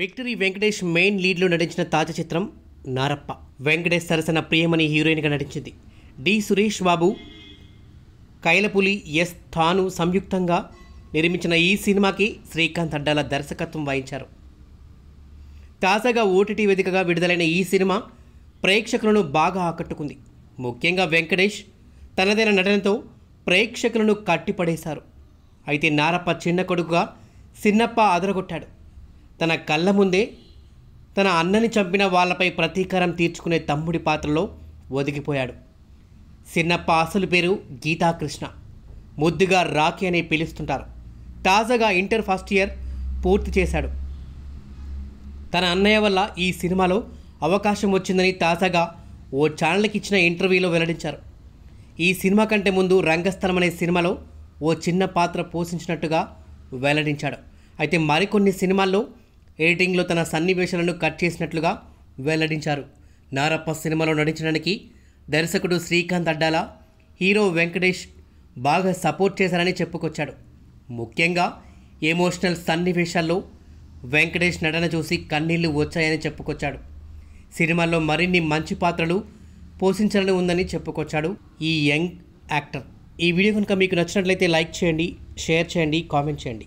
victory Venkatesh main లీడ్లో నటించిన తాజా చిత్రం నారప్ప వెంకటేష్ సరసన ప్రియమణి హీరోయిన్గా నటించింది డి సురేష్ బాబు కైలపులి ఎస్ తాను సంయుక్తంగా నిర్మించిన ఈ సినిమాకి శ్రీకాంత్ అడ్డాల దర్శకత్వం వహించారు తాజాగా ఓటీటీ వేదికగా విడుదలైన ఈ సినిమా ప్రేక్షకులను బాగా ఆకట్టుకుంది ముఖ్యంగా వెంకటేష్ తనదైన నటనతో ప్రేక్షకులను కట్టిపడేశారు అయితే నారప్ప చిన్న కొడుకుగా సిన్నప్ప అదరగొట్టాడు తన కళ్ళ ముందే తన అన్నని చంపిన వాళ్ళపై ప్రతీకారం తీర్చుకునే తమ్ముడి పాత్రలో ఒదిగిపోయాడు చిన్నప్ప అసలు పేరు గీతాకృష్ణ ముద్దుగా రాఖీ అని పిలుస్తుంటారు తాజాగా ఇంటర్ ఫస్ట్ ఇయర్ పూర్తి చేశాడు తన అన్నయ్య వల్ల ఈ సినిమాలో అవకాశం వచ్చిందని తాజాగా ఓ ఛానల్కి ఇచ్చిన ఇంటర్వ్యూలో వెల్లడించారు ఈ సినిమా కంటే ముందు రంగస్థలం అనే సినిమాలో ఓ చిన్న పాత్ర పోషించినట్టుగా వెల్లడించాడు అయితే మరికొన్ని సినిమాల్లో ఎడిటింగ్లో తన సన్నివేశాలను కట్ చేసినట్లుగా వెల్లడించారు నారప్ప సినిమాలో నటించడానికి దర్శకుడు శ్రీకాంత్ అడ్డాల హీరో వెంకటేష్ బాగా సపోర్ట్ చేశారని చెప్పుకొచ్చాడు ముఖ్యంగా ఎమోషనల్ సన్నివేశాల్లో వెంకటేష్ నటన చూసి కన్నీళ్లు వచ్చాయని చెప్పుకొచ్చాడు సినిమాలో మరిన్ని మంచి పాత్రలు పోషించాలని ఉందని చెప్పుకొచ్చాడు ఈ యంగ్ యాక్టర్ ఈ వీడియో కనుక మీకు నచ్చినట్లయితే లైక్ చేయండి షేర్ చేయండి కామెంట్ చేయండి